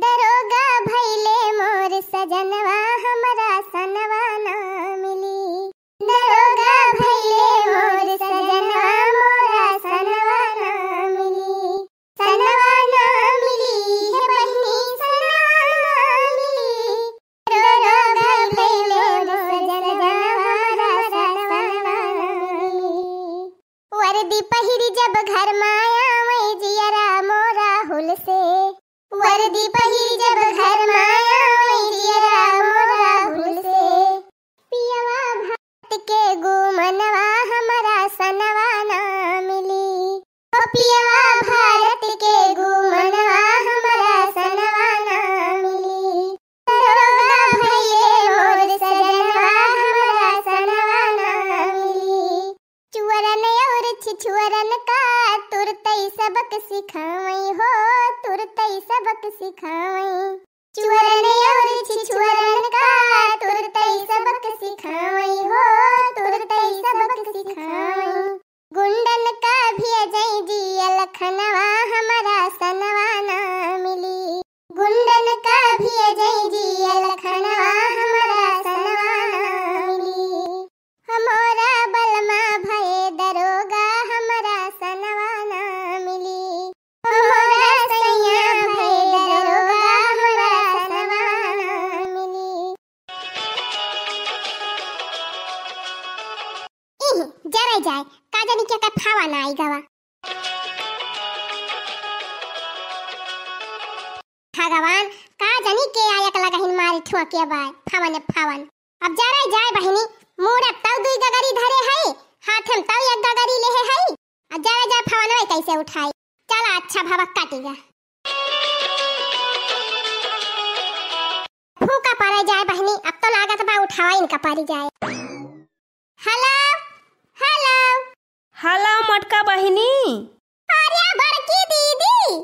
दरोगा भैले मोर सजनवा सबक सिखाई हो ही सबक सिखाई चुरन और छिछुअरन का तुरतई सबक सिखाई जरे जाए का जानी क्या का खावा ना आई गवा भगवान का जानी के आया कला कहीं मारी ठुआ के बाय फावन खावन अब जरा जाए बहिनी मोर अब तव दुई गगरी धरे है हाथ हम तव एक गगरी ले है अब जरा जाए खावन वे कैसे उठाई चल अच्छा भावा काटेगा फूका पारे जाए बहिनी अब तो लागत बा उठावा इनका पारी जाए हेलो हला मटका बहिनी अरे बड़की दीदी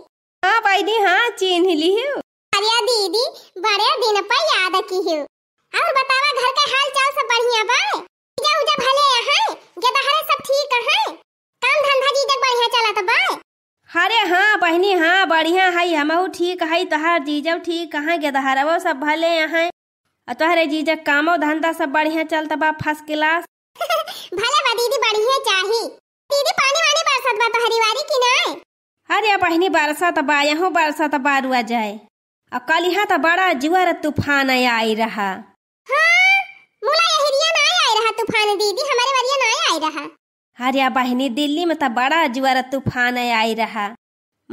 हाँ बहिनी हाँ चिन्ह ली अरे दीदी बड़े दिन पर याद की हूँ और बतावा घर का हाल चाल सब बढ़िया बा पूजा उजा भले है हरे सब ठीक है काम धंधा जी जग बढ़िया चलत बा अरे हाँ बहनी हाँ बढ़िया है हमहू ठीक है तोहार जीजव ठीक है वो सब भले है तोहरे जीजक कामो धंधा सब बढ़िया चलता बा फर्स्ट क्लास भले बा दीदी बढ़िया चाहिए दीदी पानी वानी बरसात बा तो हरिवारी की नाय अरे बहनी बरसात बा बरसात बा रुआ जाए और कल यहां तो बड़ा जुआर तूफान आई रहा हां मुला एरिया ना आई रहा तूफान दीदी हमारे वरिया ना आई रहा अरे बहनी दिल्ली में तो बड़ा जुआर तूफान आई रहा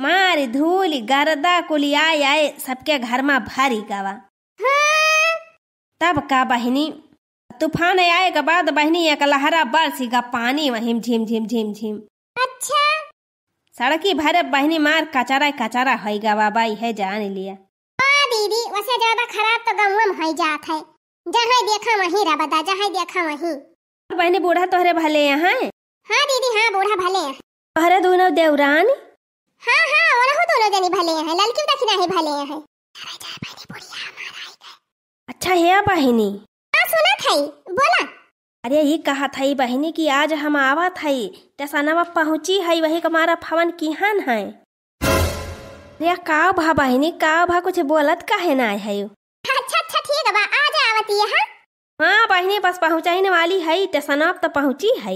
मार धूल गर्दा कुलिया आए सबके घर में भारी गवा हाँ। तब का बहनी तूफान आए के बाद बहनी एक लहरा बरसी का पानी वहीं झिम झिम झिम झिम अच्छा सड़की भरे बहनी मार कचरा कचरा है गा बाबाई है जान लिया दीदी वैसे ज्यादा खराब तो गाँव में है जात है जहां देखा वहीं रा बता जहां देखा वहीं और बहनी बूढ़ा तोहरे भले है हां दीदी हां बूढ़ा भले है तोहरे दोनों देवरान हां हां हाँ हो हाँ, दोनों जनी भले यहाँ लड़की दखिना है भले यहाँ अच्छा है बहनी थई बोला अरे ये कहा था बहनी कि आज हम आवा थई टसनवा पहुंची है वही कमारा फवन किहन है अरे का भा बहनी का भा कुछ बोलत का है ना है हाँ, अच्छा अच्छा ठीक बा आ आज आवती है हां हाँ, बहनी बस पहुंचाने वाली है स्टेशन अब तो पहुंची है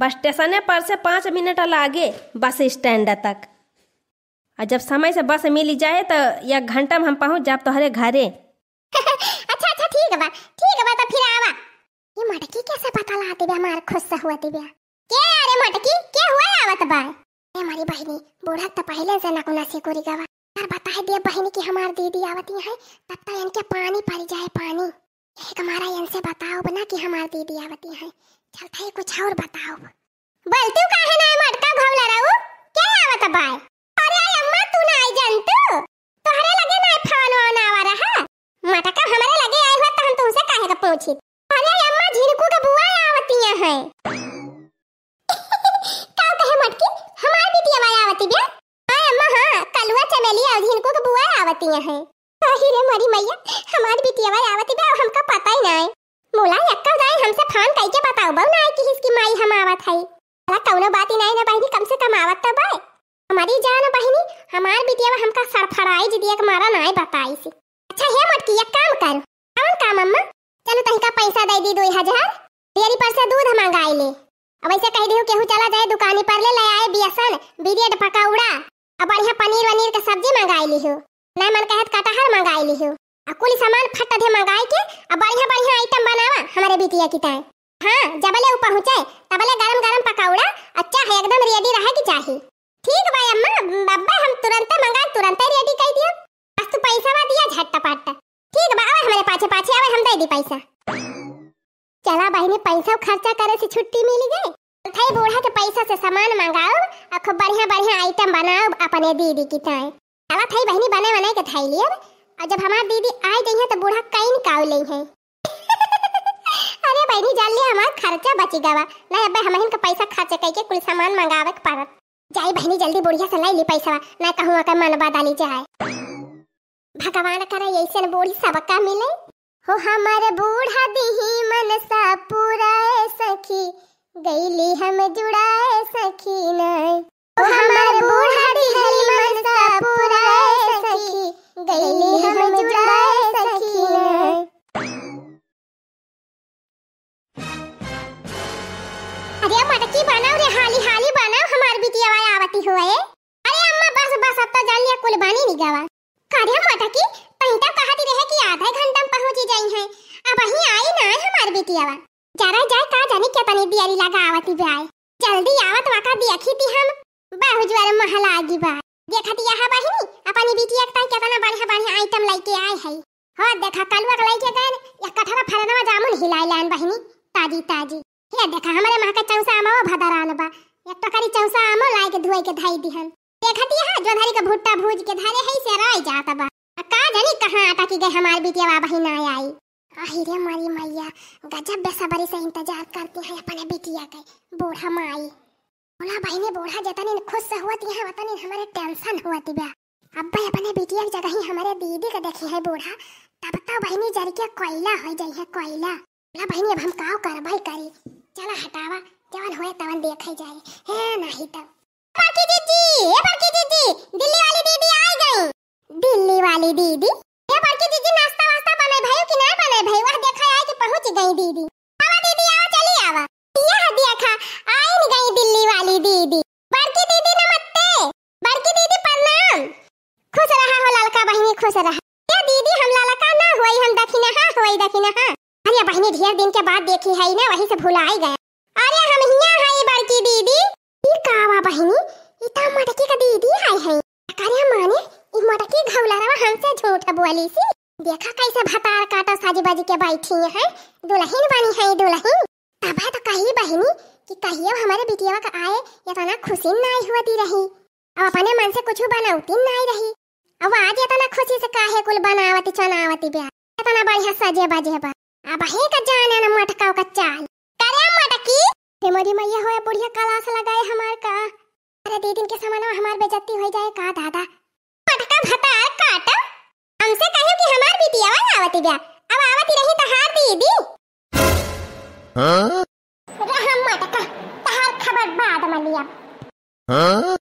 बस स्टेशन पर से पाँच मिनट लागे बस स्टैंड तक और जब समय से बस मिल जाए तो या घंटा में हम पहुंच जाब तोहरे घरे ठीक बा ठीक बा तो फिर आवा ये मटकी कैसे पता लाती बे हमार खुश हुआ ती के अरे मटकी के हुआ आवत बा ए मारी बहिनी बूढ़ा तो पहले से ना कोना से कोरी गवा यार बता है दिया बहिनी की हमार दीदी आवती है तब तक तो इनके पानी पड़ जाए पानी यही हमारा इनसे बताओ बना कि हमार दीदी आवती है चलता है कुछ और बताओ बोलती का काहे ना मटका घवला रहू क्या आवत बाय अरे अम्मा तू ना आई जंतु तोहरे लगे ना फोन ऑन आवा रहा मटका हमारे लगे जाएगा पहुंचे अरे अम्मा झिनकू का तो बुआ आवतियां है का कहे मटकी हमार बिटिया वाला आवती बे हां अम्मा हां कलुआ चमेली और झिनकू का बुआ आवतियां है कही रे मरी मैया हमार बिटिया वाला आवती बे हमका पता ही ना है मोला यक्का जाए हमसे फोन कई के बताओ बहु ना कि इसकी माई हम आवत है अरे कौनो बात ही नहीं ना बहनी कम से कम आवत तो है हमारी जान बहनी हमार बिटिया हमका सरफराई सरफराइज दिया के मारा ना बताई सी अच्छा हे मटकी एक काम कर कौन काम अम्मा चलो तनिका पैसा दे दी दो हजार डेयरी पर से दूध मंगाई ले अब ऐसे कह दियो केहू चला जाए दुकानी पर ले ले आए बेसन बिरेड पकौड़ा अब बढ़िया पनीर वनीर का सब्जी मंगाई लिहो नहीं मन कहत कटहर मंगाई लिहो और कुल सामान फट दे मंगाई के अब बढ़िया बढ़िया आइटम बनावा हमारे बिटिया की ताए हां जबले ऊ पहुंचे तबले गरम गरम पकौड़ा अच्छा है एकदम रेडी रहे की चाहिए ठीक भाई अम्मा बब्बा हम तुरंत मंगा तुरंत रेडी कर दियो बस तू पैसा दिया झटपट टपाट पाछे पाछे आवे हम दे दी पैसा चला बहिने पैसा खर्चा करे से छुट्टी मिल गई थई बूढ़ा के पैसा से सामान मंगाओ और खूब बढ़िया बढ़िया आइटम बनाओ अपने दीदी की ताए अला थई बहनी बने बने के थई लिए और जब हमार दीदी आई गई है तो बूढ़ा कई निकाल ले है अरे बहनी जल्दी हमार खर्चा बच गवा नहीं अबे हमहिन का पैसा खर्च के कुल सामान मंगावे के पड़त जाई बहनी जल्दी बुढ़िया से लाई ली पैसा ना कहूं का मन बदली जाए भगवान करे ऐसन बूढ़ी सबका मिले हो हमारे बूढ़ा दीही मन सा पूराए सखी गईली हम जुड़ाए सखी नाय हो हमारे बूढ़ा दीही मन सा पूराए सखी गईली हम जुड़ा पहुंची जाई हैं अब वही आई ना हमार बेटियावा जरा जाए का जाने के तनी दियारी लगा आवती बे आए जल्दी आवत वाका देखी थी हम बाहु ज्वार महल आगी गई बा देखत यहां बहिनी अपनी बेटिया के क्या तना बढ़िया बढ़िया आइटम लेके आए है हो देखा कलवा के लेके गए या कठरा फलनवा जामुन लान बहिनी ताजी ताजी हे देखा हमारे मां का चौसा आमा भदरान बा एक टकरी तो चौसा आमो लाए के धोए के धाई दिहन देखती है जोधरी का भुट्टा भूज के धारे है से रह जाता बा जाने कहाँ आता कि गए हमारी बीती बाबा ही ना आई आहिरे हमारी मैया गजब बेसब्री से इंतजार करती है अपने बेटिया के बूढ़ा माई बोला भाई ने बूढ़ा नहीं खुश से हुआ थी वतन हमारे टेंशन हुआ थी बा अब भाई अपने बेटिया की जगह ही हमारे दीदी का देखी है बूढ़ा तब तो ने जर के कोयला हो जाई है कोयला बोला भाई ने अब हम काव कर भाई करी चला हटावा जवन होए तवन देखे जाए है नहीं तब बाकी दीदी ए बाकी दीदी दिल्ली वाली दीदी आ गई दिल्ली वाली दीदी ये बड़की दीदी नाश्ता वास्ता बने भाई कि ना बने भाई वह देखा आए कि पहुंच गई दीदी आवा दीदी आओ चली आवा दिया हदिया खा आई नहीं गई दिल्ली वाली दीदी बड़की दीदी नमस्ते बड़की दीदी प्रणाम खुश रहा हो ललका बहिनी खुश रहा ये दीदी हम ललका ना होई हम दखिना हां होई दखिना हां अरे बहिनी ढेर दिन के बाद देखी है ना वहीं से भुलाई गए तो बोली सी देखा कैसे भतार काटा साजी बाजी के बैठी है दुल्हन बनी है दुल्हन तब तो कही बहनी कि कहियो हमारे बिटिया का आए या तो ना खुशी नाई होती रही अब अपने मन से कुछ बनावती नाई रही अब आज ये तो ना खुशी से काहे कुल बनावती चनावती ब्याह ये तो ना बढ़िया सजे बजे बा अब हे का जाने ना मटकाओ का चाल करे मटकी फेमरी मैया होए बुढ़िया कलास लगाए हमार का अरे दीदी के सामान हमार बेइज्जती हो जाए का दादा हमसे कहयो कि हमार बिटियावा ना आवती बिया अब आवती रही त हार दी दी हां रहम माता का तहार खबर बाद में लिया हां